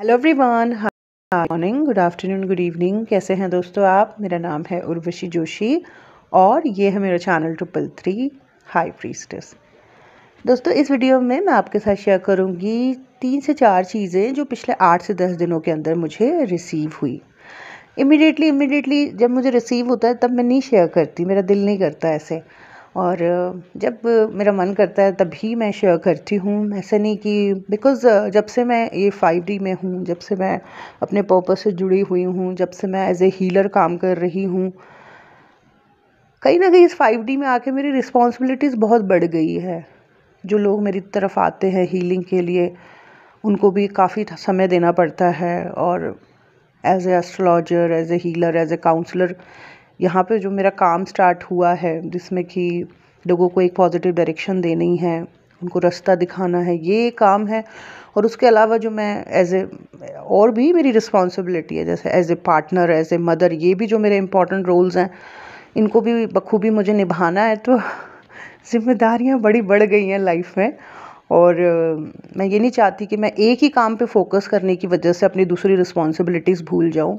Hello everyone hi morning good afternoon good evening कैसे हैं दोस्तों आप मेरा नाम है उर्वशी जोशी और ये है मेरा channel triple three high priests दोस्तों इस वीडियो में मैं आपके साथ शेयर करूँगी तीन से चार चीज़ें जो पिछले आठ से दस दिनों के अंदर मुझे रिसीव हुई इमिडिएटली इमिडिएटली जब मुझे रिसीव होता है तब मैं नहीं शेयर करती मेरा दिल नहीं करता ऐसे और जब मेरा मन करता है तभी मैं शेयर करती हूँ ऐसा नहीं कि बिकॉज़ जब से मैं ये फाइव डी में हूँ जब से मैं अपने पर्पस से जुड़ी हुई हूँ जब से मैं एज ए हीलर काम कर रही हूँ कहीं ना कहीं इस फाइव डी में आके मेरी रिस्पॉन्सिबिलिटीज़ बहुत बढ़ गई है जो लोग मेरी तरफ आते हैं हीलिंग के लिए उनको भी काफ़ी समय देना पड़ता है और as a astrologer as a healer as a counsellor यहाँ पे जो मेरा काम स्टार्ट हुआ है जिसमें कि लोगों को एक पॉजिटिव डायरेक्शन देनी है उनको रास्ता दिखाना है ये काम है और उसके अलावा जो मैं एज ए और भी मेरी रिस्पॉन्सिबिलिटी है जैसे as a partner as a mother ये भी जो मेरे इंपॉर्टेंट रोल्स हैं इनको भी बखूबी मुझे निभाना है तो जिम्मेदारियाँ बड़ी बढ़ गई हैं लाइफ में और मैं ये नहीं चाहती कि मैं एक ही काम पे फोकस करने की वजह से अपनी दूसरी रिस्पॉन्सिबिलिटीज़ भूल जाऊँ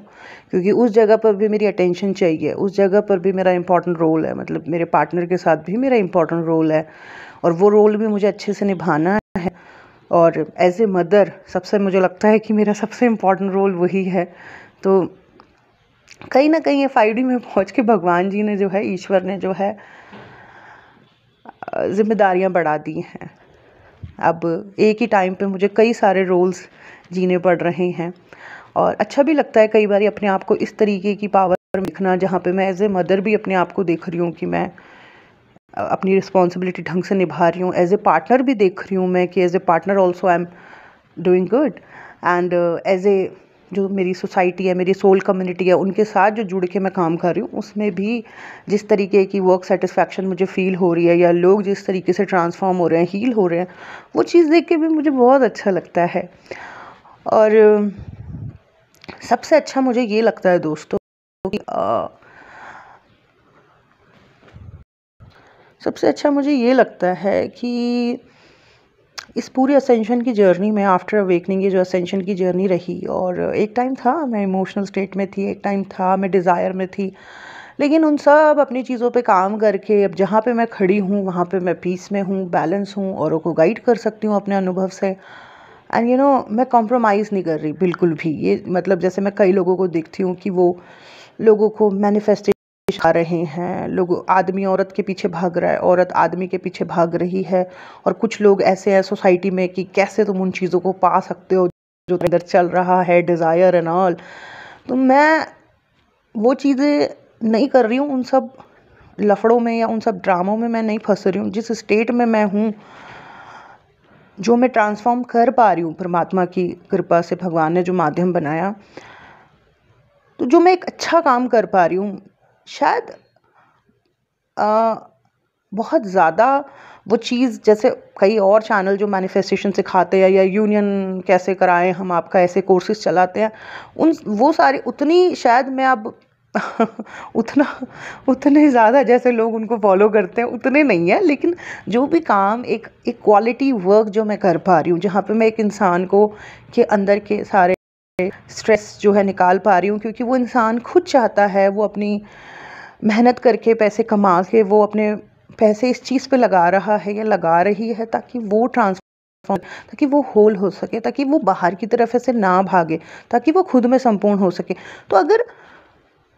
क्योंकि उस जगह पर भी मेरी अटेंशन चाहिए उस जगह पर भी मेरा इंपॉर्टेंट रोल है मतलब मेरे पार्टनर के साथ भी मेरा इंपॉर्टेंट रोल है और वो रोल भी मुझे अच्छे से निभाना है और एज ए मदर सबसे मुझे लगता है कि मेरा सबसे इम्पॉर्टेंट रोल वही है तो कहीं ना कहीं ये फाइव में पहुंच के भगवान जी ने जो है ईश्वर ने जो है जिम्मेदारियां बढ़ा दी हैं अब एक ही टाइम पे मुझे कई सारे रोल्स जीने पड़ रहे हैं और अच्छा भी लगता है कई बार अपने आप को इस तरीके की पावर पर लिखना जहाँ पे मैं एज ए मदर भी अपने आप को देख रही हूँ कि मैं अपनी रिस्पॉन्सिबिलिटी ढंग से निभा रही हूँ एज ए पार्टनर भी देख रही हूँ मैं कि as a partner also I am doing good and as a जो मेरी सोसाइटी है मेरी सोल कम्युनिटी है उनके साथ जो जुड़ के मैं काम कर रही हूँ उसमें भी जिस तरीके की वर्क सेटिस्फैक्शन मुझे फ़ील हो रही है या लोग जिस तरीके से ट्रांसफॉर्म हो रहे हैं हील हो रहे हैं वो चीज़ देख के भी मुझे बहुत अच्छा लगता है और सबसे अच्छा मुझे ये लगता है दोस्तों कि आ, सबसे अच्छा मुझे ये लगता है कि इस पूरे असेंशन की जर्नी में आफ्टर अवेकनिंग ये जो असेंशन की जर्नी रही और एक टाइम था मैं इमोशनल स्टेट में थी एक टाइम था मैं डिज़ायर में थी लेकिन उन सब अपनी चीज़ों पे काम करके अब जहाँ पे मैं खड़ी हूँ वहाँ पे मैं पीस में हूँ बैलेंस हूँ औरों को गाइड कर सकती हूँ अपने अनुभव से एंड यू नो मैं कॉम्प्रोमाइज़ नहीं कर रही बिल्कुल भी ये मतलब जैसे मैं कई लोगों को देखती हूँ कि वो लोगों को मैनिफेस्टे आ रहे हैं लोग आदमी औरत के पीछे भाग रहा है औरत आदमी के पीछे भाग रही है और कुछ लोग ऐसे हैं सोसाइटी में कि कैसे तुम उन चीज़ों को पा सकते हो जो इधर चल रहा है डिज़ायर एंड ऑल तो मैं वो चीज़ें नहीं कर रही हूँ उन सब लफड़ों में या उन सब ड्रामों में मैं नहीं फंस रही हूँ जिस स्टेट में मैं हूँ जो मैं ट्रांसफॉर्म कर पा रही हूँ परमात्मा की कृपा से भगवान ने जो माध्यम बनाया तो जो मैं एक अच्छा काम कर पा रही हूँ शायद बहुत ज़्यादा वो चीज़ जैसे कई और चैनल जो मैनिफेस्टेशन सिखाते हैं या यूनियन कैसे कराएं हम आपका ऐसे कोर्सेज चलाते हैं उन वो सारे उतनी शायद मैं अब उतना उतने ज़्यादा जैसे लोग उनको फॉलो करते हैं उतने नहीं है लेकिन जो भी काम एक एक क्वालिटी वर्क जो मैं कर पा रही हूँ जहाँ पे मैं एक इंसान को के अंदर के सारे स्ट्रेस जो है निकाल पा रही हूँ क्योंकि वो इंसान खुद चाहता है वो अपनी मेहनत करके पैसे कमा के वो अपने पैसे इस चीज़ पे लगा रहा है या लगा रही है ताकि वो ट्रांसफॉर्म ताकि वो होल हो सके ताकि वो बाहर की तरफ ऐसे ना भागे ताकि वो खुद में संपूर्ण हो सके तो अगर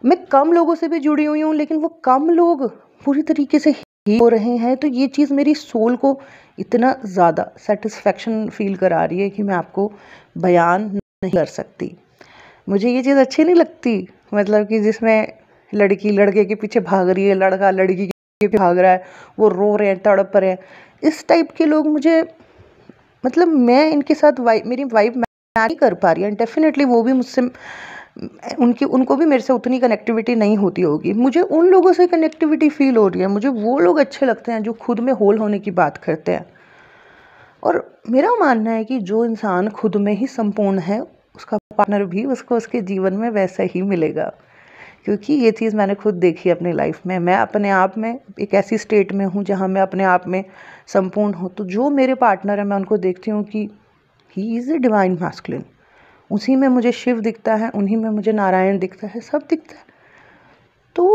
मैं कम लोगों से भी जुड़ी हुई हूँ लेकिन वो कम लोग पूरी तरीके से ही हो रहे हैं तो ये चीज़ मेरी सोल को इतना ज़्यादा सेटिस्फेक्शन फील करा रही है कि मैं आपको बयान नहीं कर सकती मुझे ये चीज़ अच्छी नहीं लगती मतलब कि जिसमें लड़की लड़के के पीछे भाग रही है लड़का लड़की के पीछे भाग रहा है वो रो रहे हैं तड़प रहे हैं इस टाइप के लोग मुझे मतलब मैं इनके साथ वाइब मेरी वाइब नहीं कर पा रही है डेफिनेटली वो भी मुझसे उनकी उनको भी मेरे से उतनी कनेक्टिविटी नहीं होती होगी मुझे उन लोगों से कनेक्टिविटी फील हो रही है मुझे वो लोग अच्छे लगते हैं जो खुद में होल होने की बात करते हैं और मेरा मानना है कि जो इंसान खुद में ही संपूर्ण है उसका पार्टनर भी उसको उसके जीवन में वैसा ही मिलेगा क्योंकि ये चीज़ मैंने खुद देखी अपनी लाइफ में मैं अपने आप में एक ऐसी स्टेट में हूँ जहाँ मैं अपने आप में संपूर्ण हूँ तो जो मेरे पार्टनर हैं मैं उनको देखती हूँ कि he is a divine masculine उसी में मुझे शिव दिखता है उन्हीं में मुझे नारायण दिखता है सब दिखता है तो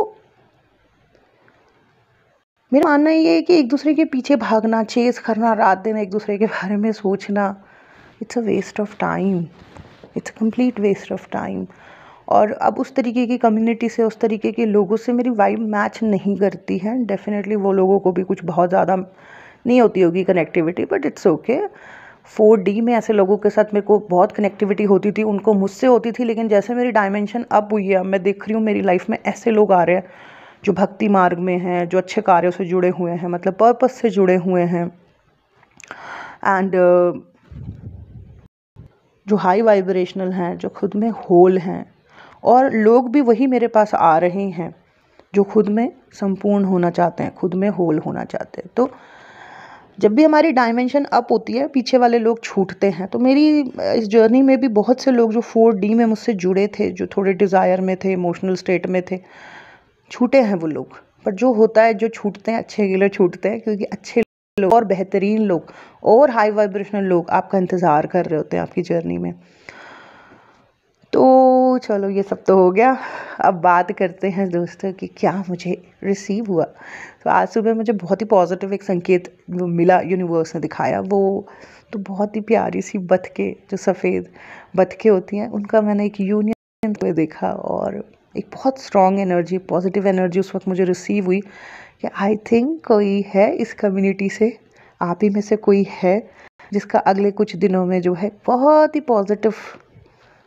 मेरा मानना ये है कि एक दूसरे के पीछे भागना चेस करना रात दिन एक दूसरे के बारे में सोचना it's a waste of time it's a complete waste of time और अब उस तरीके की कम्युनिटी से उस तरीके के लोगों से मेरी वाइब मैच नहीं करती है डेफिनेटली वो लोगों को भी कुछ बहुत ज़्यादा नहीं होती होगी connectivity but it's okay four D में ऐसे लोगों के साथ मेरे को बहुत कनेक्टिविटी होती थी उनको मुझसे होती थी लेकिन जैसे मेरी डायमेंशन अप हुई है मैं देख रही हूँ मेरी लाइफ में ऐसे लोग आ रहे हैं जो भक्ति मार्ग में हैं जो अच्छे कार्यों से जुड़े हुए हैं मतलब पर्पस से जुड़े हुए हैं एंड uh, जो हाई वाइब्रेशनल हैं जो खुद में होल हैं और लोग भी वही मेरे पास आ रहे हैं जो खुद में संपूर्ण होना चाहते हैं खुद में होल होना चाहते हैं तो जब भी हमारी डायमेंशन अप होती है पीछे वाले लोग छूटते हैं तो मेरी इस जर्नी में भी बहुत से लोग जो फोर डी में मुझसे जुड़े थे जो थोड़े डिज़ायर में थे इमोशनल स्टेट में थे छूटे हैं वो लोग पर जो होता है जो छूटते हैं अच्छे के लिए छूटते हैं क्योंकि अच्छे लोग और बेहतरीन लोग और हाई वाइब्रेशनल लोग आपका इंतज़ार कर रहे होते हैं आपकी जर्नी में तो चलो ये सब तो हो गया अब बात करते हैं दोस्तों कि क्या मुझे रिसीव हुआ तो आज सुबह मुझे बहुत ही पॉजिटिव एक संकेत मिला यूनिवर्स ने दिखाया वो तो बहुत ही प्यारी सी बथके जो सफ़ेद बथके होती हैं उनका मैंने एक यूनियन तो देखा और एक बहुत स्ट्रॉन्ग एनर्जी पॉजिटिव एनर्जी उस वक्त मुझे रिसीव हुई कि आई थिंक कोई है इस कम्युनिटी से आप ही में से कोई है जिसका अगले कुछ दिनों में जो है बहुत ही पॉजिटिव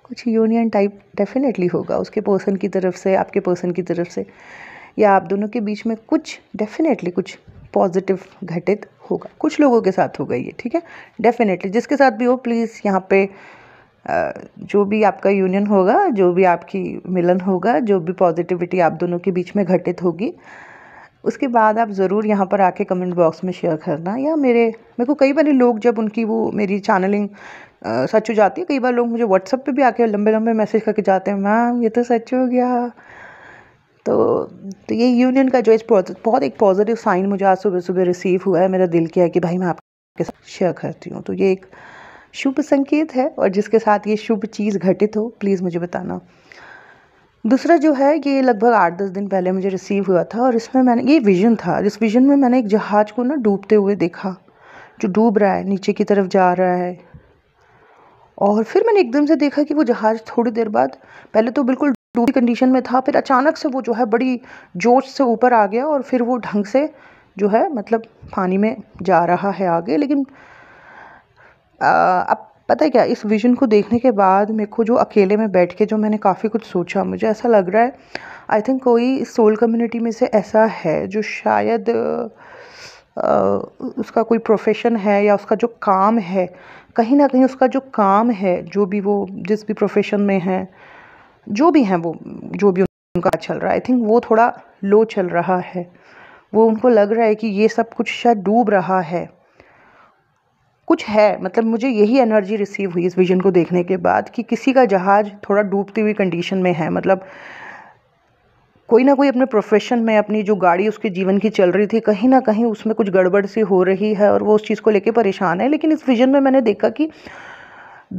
कुछ यूनियन टाइप डेफिनेटली होगा उसके पर्सन की तरफ से आपके पर्सन की तरफ से या आप दोनों के बीच में कुछ डेफिनेटली कुछ पॉजिटिव घटित होगा कुछ लोगों के साथ होगा ये ठीक है डेफिनेटली जिसके साथ भी हो प्लीज़ यहाँ पे जो भी आपका यूनियन होगा जो भी आपकी मिलन होगा जो भी पॉजिटिविटी आप दोनों के बीच में घटित होगी उसके बाद आप ज़रूर यहाँ पर आके कमेंट बॉक्स में शेयर करना या मेरे मेरे को कई बार लोग जब उनकी वो मेरी चैनलिंग सच हो जाती है कई बार लोग मुझे व्हाट्सअप पे भी आके लंबे लंबे मैसेज करके जाते हैं मैम ये तो सच हो गया तो तो ये यूनियन का जो इस बहुत एक पॉजिटिव साइन मुझे आज सुबह सुबह रिसीव हुआ है मेरा दिल किया है कि भाई मैं आपके साथ शेयर करती हूँ तो ये एक शुभ संकेत है और जिसके साथ ये शुभ चीज़ घटित हो प्लीज़ मुझे बताना दूसरा जो है ये लगभग आठ दस दिन पहले मुझे रिसीव हुआ था और इसमें मैंने ये विजन था इस विजन में मैंने एक जहाज़ को ना डूबते हुए देखा जो डूब रहा है नीचे की तरफ जा रहा है और फिर मैंने एकदम से देखा कि वो जहाज़ थोड़ी देर बाद पहले तो बिल्कुल डूबी कंडीशन में था फिर अचानक से वो जो है बड़ी जोश से ऊपर आ गया और फिर वो ढंग से जो है मतलब पानी में जा रहा है आगे लेकिन अब पता है क्या इस विज़न को देखने के बाद मेरे को जो अकेले में बैठ के जो मैंने काफ़ी कुछ सोचा मुझे ऐसा लग रहा है आई थिंक कोई सोल कम्युनिटी में से ऐसा है जो शायद आ, उसका कोई प्रोफेशन है या उसका जो काम है कहीं ना कहीं उसका जो काम है जो भी वो जिस भी प्रोफेशन में है जो भी हैं वो जो भी उनका चल रहा है आई थिंक वो थोड़ा लो चल रहा है वो उनको लग रहा है कि ये सब कुछ शायद डूब रहा है कुछ है मतलब मुझे यही एनर्जी रिसीव हुई इस विज़न को देखने के बाद कि किसी का जहाज़ थोड़ा डूबती हुई कंडीशन में है मतलब कोई ना कोई अपने प्रोफेशन में अपनी जो गाड़ी उसके जीवन की चल रही थी कहीं ना कहीं उसमें कुछ गड़बड़ सी हो रही है और वो उस चीज़ को लेके परेशान है लेकिन इस विजन में मैंने देखा कि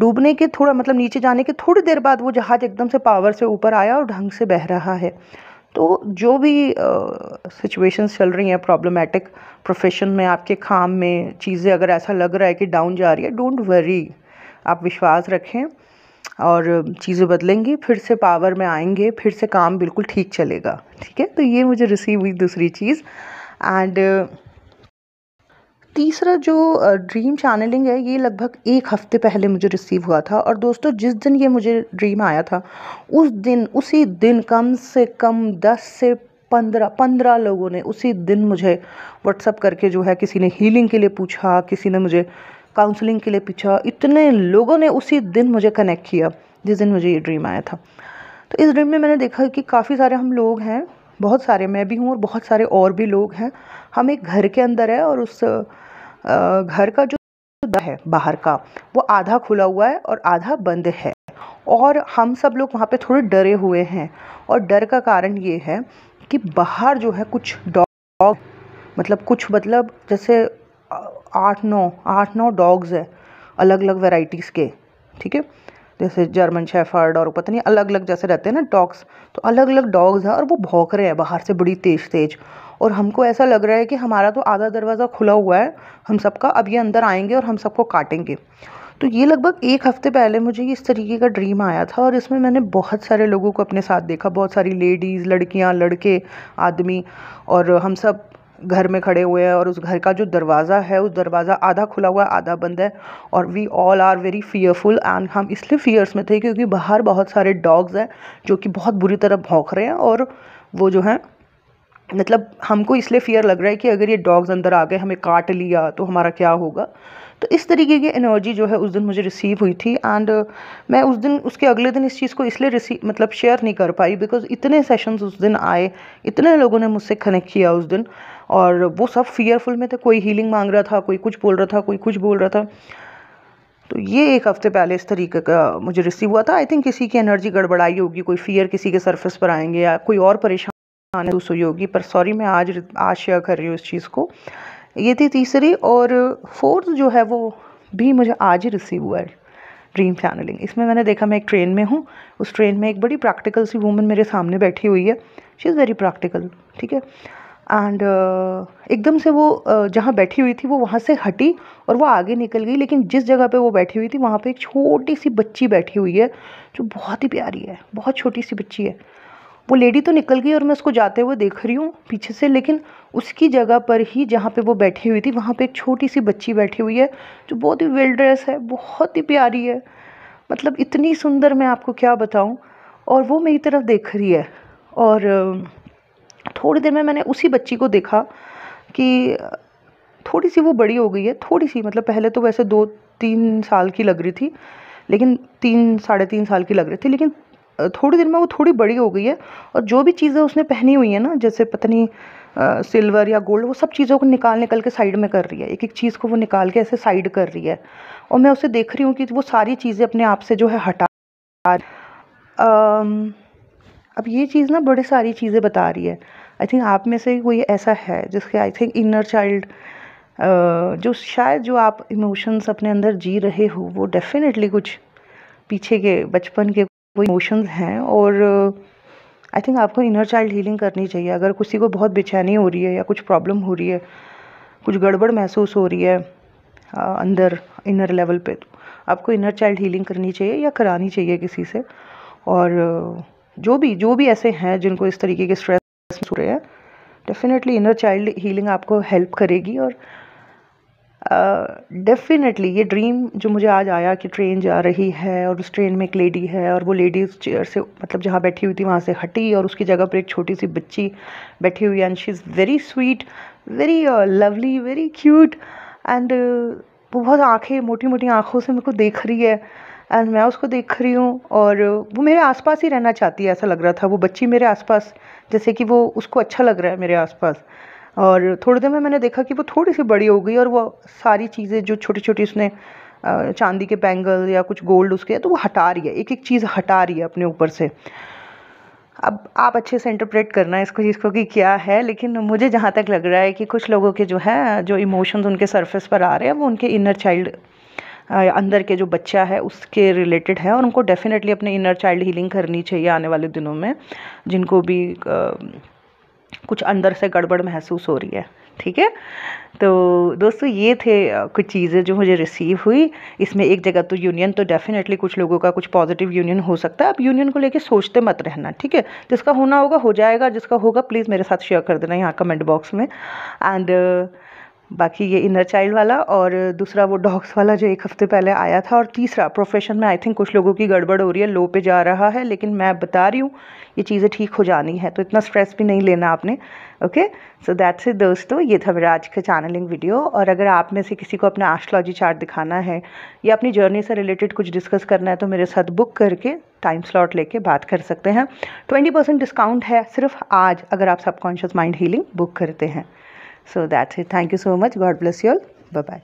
डूबने के थोड़ा मतलब नीचे जाने के थोड़ी देर बाद वो जहाज़ एकदम से पावर से ऊपर आया और ढंग से बह रहा है तो जो भी सिचुएशंस चल रही हैं प्रॉब्लमेटिक प्रोफेशन में आपके काम में चीज़ें अगर ऐसा लग रहा है कि डाउन जा रही है डोंट वरी आप विश्वास रखें और चीज़ें बदलेंगी फिर से पावर में आएंगे फिर से काम बिल्कुल ठीक चलेगा ठीक है तो ये मुझे रिसीव हुई दूसरी चीज़ एंड तीसरा जो ड्रीम चैनलिंग है ये लगभग एक हफ्ते पहले मुझे रिसीव हुआ था और दोस्तों जिस दिन ये मुझे ड्रीम आया था उस दिन उसी दिन कम से कम दस से पंद्रह पंद्रह लोगों ने उसी दिन मुझे व्हाट्सअप करके जो है किसी ने हीलिंग के लिए पूछा किसी ने मुझे काउंसलिंग के लिए पूछा इतने लोगों ने उसी दिन मुझे कनेक्ट किया जिस दिन मुझे ये ड्रीम आया था तो इस ड्रीम में मैंने देखा कि काफ़ी सारे हम लोग हैं बहुत सारे मैं भी हूँ और बहुत सारे और भी लोग हैं हम एक घर के अंदर है और उस घर का जो है बाहर का वो आधा खुला हुआ है और आधा बंद है और हम सब लोग वहाँ पे थोड़े डरे हुए हैं और डर का कारण ये है कि बाहर जो है कुछ डॉग मतलब कुछ मतलब जैसे आठ नौ आठ नौ डॉग्स है अलग अलग वेराइटीज़ के ठीक है जैसे जर्मन शेफर्ड और पता नहीं अलग अलग जैसे रहते हैं ना डॉग्स तो अलग अलग डॉग्स हैं और वो भौंक रहे हैं बाहर से बड़ी तेज़ तेज़ और हमको ऐसा लग रहा है कि हमारा तो आधा दरवाज़ा खुला हुआ है हम सबका अब ये अंदर आएंगे और हम सबको काटेंगे तो ये लगभग एक हफ़्ते पहले मुझे इस तरीके का ड्रीम आया था और इसमें मैंने बहुत सारे लोगों को अपने साथ देखा बहुत सारी लेडीज़ लड़कियाँ लड़के आदमी और हम सब घर में खड़े हुए हैं और उस घर का जो दरवाज़ा है उस दरवाज़ा आधा खुला हुआ है आधा बंद है और we all are very fearful and हम इसलिए फियर्स में थे क्योंकि बाहर बहुत सारे डॉग्स हैं जो कि बहुत बुरी तरह भौंक रहे हैं और वो जो हैं मतलब हमको इसलिए फियर लग रहा है कि अगर ये डॉग्स अंदर आ गए हमें काट लिया तो हमारा क्या होगा तो इस तरीके की एनर्जी जो है उस दिन मुझे रिसीव हुई थी एंड uh, मैं उस दिन उसके अगले दिन इस चीज़ को इसलिए रिसीव मतलब शेयर नहीं कर पाई बिकॉज इतने सेशंस उस दिन आए इतने लोगों ने मुझसे कनेक्ट किया उस दिन और वो सब फियरफुल में थे कोई हीलिंग मांग रहा था कोई कुछ बोल रहा था कोई कुछ बोल रहा था तो ये एक हफ्ते पहले इस तरीके का मुझे रिसीव हुआ था आई थिंक किसी की एनर्जी गड़बड़ाई होगी कोई फियर किसी के सरफेस पर आएंगे या कोई और परेशान महसूस हुई होगी पर सॉरी मैं आज आज शेयर कर रही हूँ इस चीज़ को ये थी तीसरी और फोर्थ जो है वो भी मुझे आज ही रिसीव हुआ है ड्रीम चैनलिंग इसमें मैंने देखा मैं एक ट्रेन में हूँ उस ट्रेन में एक बड़ी प्रैक्टिकल सी वूमन मेरे सामने बैठी हुई है शी इज़ वेरी प्रैक्टिकल ठीक है एंड uh, एकदम से वो uh, जहाँ बैठी हुई थी वो वहाँ से हटी और वो आगे निकल गई लेकिन जिस जगह पे वो बैठी हुई थी वहाँ पे एक छोटी सी बच्ची बैठी हुई है जो बहुत ही प्यारी है बहुत छोटी सी बच्ची है वो लेडी तो निकल गई और मैं उसको जाते हुए देख रही हूँ पीछे से लेकिन उसकी जगह पर ही जहाँ पे वो बैठी हुई थी वहाँ पे एक छोटी सी बच्ची बैठी हुई है जो बहुत ही वेल ड्रेस है बहुत ही प्यारी है मतलब इतनी सुंदर मैं आपको क्या बताऊँ और वो मेरी तरफ देख रही है और uh, थोड़ी देर में मैंने उसी बच्ची को देखा कि थोड़ी सी वो बड़ी हो गई है थोड़ी सी मतलब पहले तो वैसे दो तीन साल की लग रही थी लेकिन तीन साढ़े तीन साल की लग रही थी लेकिन थोड़ी देर में वो थोड़ी बड़ी हो गई है और जो भी चीज़ें उसने पहनी हुई है ना जैसे पता नहीं सिल्वर या गोल्ड वो सब चीज़ों को निकाल निकल के साइड में कर रही है एक एक चीज़ को वो निकाल के ऐसे साइड कर रही है और मैं उसे देख रही हूँ कि वो सारी चीज़ें अपने आप से जो है हटा आ, अब ये चीज़ ना बड़े सारी चीज़ें बता रही है आई थिंक आप में से कोई ऐसा है जिसके आई थिंक इनर चाइल्ड जो शायद जो आप इमोशंस अपने अंदर जी रहे हो वो डेफिनेटली कुछ पीछे के बचपन के कोई इमोशंस हैं और आई थिंक आपको इनर चाइल्ड हीलिंग करनी चाहिए अगर किसी को बहुत बेचैनी हो रही है या कुछ प्रॉब्लम हो रही है कुछ गड़बड़ महसूस हो रही है अंदर इनर लेवल पे तो आपको इनर चाइल्ड हीलिंग करनी चाहिए या करानी चाहिए किसी से और जो भी जो भी ऐसे हैं जिनको इस तरीके के स्ट्रेस हो रहे हैं डेफिनेटली इनर चाइल्ड हीलिंग आपको हेल्प करेगी और डेफिनेटली uh, ये ड्रीम जो मुझे आज आया कि ट्रेन जा रही है और उस ट्रेन में एक लेडी है और वो लेडी उस चेयर से मतलब जहाँ बैठी हुई थी वहाँ से हटी और उसकी जगह पर एक छोटी सी बच्ची बैठी हुई and she is very sweet very lovely very cute and वो बहुत आँखें मोटी मोटी आँखों से मेरे को देख रही है एंड मैं उसको देख रही हूँ और वो मेरे आसपास ही रहना चाहती है ऐसा लग रहा था वो बच्ची मेरे आसपास जैसे कि वो उसको अच्छा लग रहा है मेरे आसपास और थोड़ी देर में मैंने देखा कि वो थोड़ी सी बड़ी हो गई और वो सारी चीज़ें जो छोटी छोटी उसने चांदी के बैंगल या कुछ गोल्ड उसके तो वो हटा रही है एक एक चीज़ हटा रही है अपने ऊपर से अब आप अच्छे से इंटरप्रेट करना इसको इसको कि क्या है लेकिन मुझे जहाँ तक लग रहा है कि कुछ लोगों के जो है जो इमोशंस उनके सरफेस पर आ रहे हैं वो उनके इनर चाइल्ड अंदर के जो बच्चा है उसके रिलेटेड है और उनको डेफिनेटली अपने इनर चाइल्ड हीलिंग करनी चाहिए आने वाले दिनों में जिनको भी कुछ अंदर से गड़बड़ महसूस हो रही है ठीक है तो दोस्तों ये थे कुछ चीज़ें जो मुझे रिसीव हुई इसमें एक जगह तो यूनियन तो डेफिनेटली कुछ लोगों का कुछ पॉजिटिव यूनियन हो सकता है आप यूनियन को लेके सोचते मत रहना ठीक है जिसका होना होगा हो जाएगा जिसका होगा प्लीज़ मेरे साथ शेयर कर देना यहाँ कमेंट बॉक्स में एंड uh, बाकी ये इनर चाइल्ड वाला और दूसरा वो डॉग्स वाला जो एक हफ्ते पहले आया था और तीसरा प्रोफेशन में आई थिंक कुछ लोगों की गड़बड़ हो रही है लो पे जा रहा है लेकिन मैं बता रही हूँ ये चीज़ें ठीक हो जानी है तो इतना स्ट्रेस भी नहीं लेना आपने ओके सो दैट्स इट दोस्तों ये था मेरा आज का चैनलिंग वीडियो और अगर आप में से किसी को अपना एस्ट्रोलॉजी चार्ट दिखाना है या अपनी जर्नी से रिलेटेड कुछ डिस्कस करना है तो मेरे साथ बुक करके टाइम स्लॉट लेके बात कर सकते हैं ट्वेंटी परसेंट डिस्काउंट है सिर्फ आज अगर आप सबकॉन्शियस माइंड हीलिंग बुक करते हैं So that's it. Thank you so much. God bless you all. Bye bye.